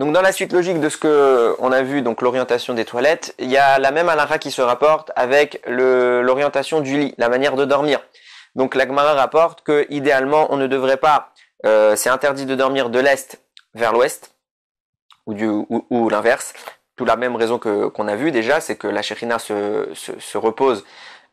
Donc dans la suite logique de ce que on a vu, donc l'orientation des toilettes, il y a la même alara qui se rapporte avec l'orientation du lit, la manière de dormir. Donc l'agmara rapporte que idéalement on ne devrait pas, euh, c'est interdit de dormir de l'est vers l'ouest ou, ou, l'inverse. Tout la même raison que qu'on a vu déjà, c'est que la chérina se, se, repose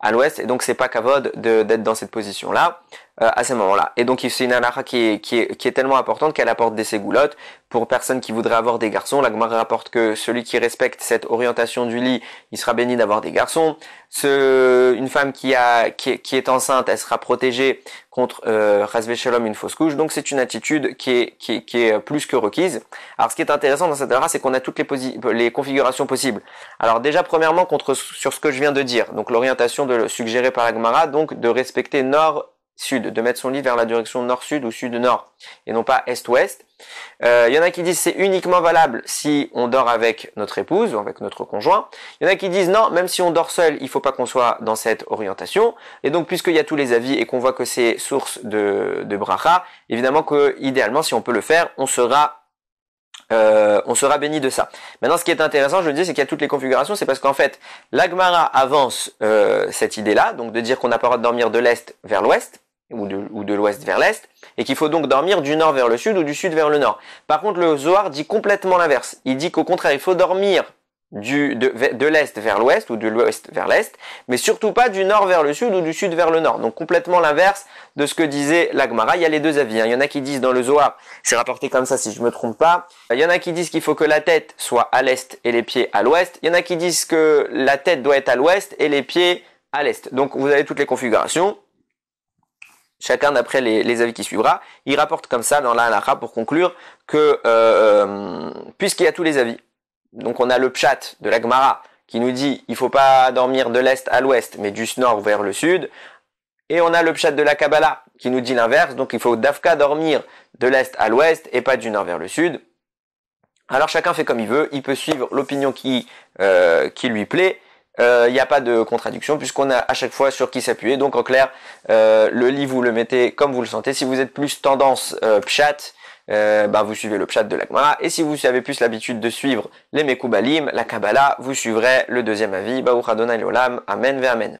à l'ouest et donc c'est pas kavod d'être dans cette position là euh, à ce moment-là. Et donc c'est une halakha qui, qui est, qui, est, tellement importante qu'elle apporte des ségoulottes. Pour personne qui voudrait avoir des garçons, la Gemara rapporte que celui qui respecte cette orientation du lit, il sera béni d'avoir des garçons. Ce, une femme qui, a, qui, qui est enceinte, elle sera protégée contre euh, Shalom, une fausse couche. Donc c'est une attitude qui est, qui, est euh, plus que requise. Alors ce qui est intéressant dans cette halakha, c'est qu'on a toutes les, les configurations possibles. Alors déjà, premièrement, contre, sur ce que je viens de dire, donc l'orientation suggérée par la donc de respecter nord sud, de mettre son lit vers la direction nord-sud ou sud-nord, et non pas est-ouest. Il euh, y en a qui disent c'est uniquement valable si on dort avec notre épouse ou avec notre conjoint. Il y en a qui disent non, même si on dort seul, il faut pas qu'on soit dans cette orientation. Et donc, puisqu'il y a tous les avis et qu'on voit que c'est source de, de bracha, évidemment que idéalement, si on peut le faire, on sera euh, on sera béni de ça. Maintenant, ce qui est intéressant, je le dis, c'est qu'il y a toutes les configurations, c'est parce qu'en fait, l'Agmara avance euh, cette idée-là, donc de dire qu'on n'a pas le droit de dormir de l'est vers l'ouest, ou de, l'ouest vers l'est, et qu'il faut donc dormir du nord vers le sud ou du sud vers le nord. Par contre, le Zohar dit complètement l'inverse. Il dit qu'au contraire, il faut dormir du, de, l'est vers l'ouest ou de l'ouest vers l'est, mais surtout pas du nord vers le sud ou du sud vers le nord. Donc complètement l'inverse de ce que disait l'Agmara. Il y a les deux avis. Hein. Il y en a qui disent dans le Zohar, c'est rapporté comme ça si je me trompe pas. Il y en a qui disent qu'il faut que la tête soit à l'est et les pieds à l'ouest. Il y en a qui disent que la tête doit être à l'ouest et les pieds à l'est. Donc vous avez toutes les configurations chacun d'après les, avis qui suivra. Il rapporte comme ça dans la halakha pour conclure que euh, puisqu'il y a tous les avis, donc on a le pshat de la Gemara qui nous dit il faut pas dormir de l'est à l'ouest mais du nord vers le sud, et on a le pshat de la Kabbalah qui nous dit l'inverse, donc il faut d'Afka dormir de l'est à l'ouest et pas du nord vers le sud. Alors chacun fait comme il veut, il peut suivre l'opinion qui euh, lui plaît il euh, n'y a pas de contradiction puisqu'on a à chaque fois sur qui s'appuyer. Donc en clair, euh, le lit vous le mettez comme vous le sentez. Si vous êtes plus tendance euh, pchat, euh, bah, vous suivez le pchat de la Et si vous avez plus l'habitude de suivre les Mekoubalim, la Kabbalah, vous suivrez le deuxième avis. Baruch Adonai Olam. Amen ve Amen.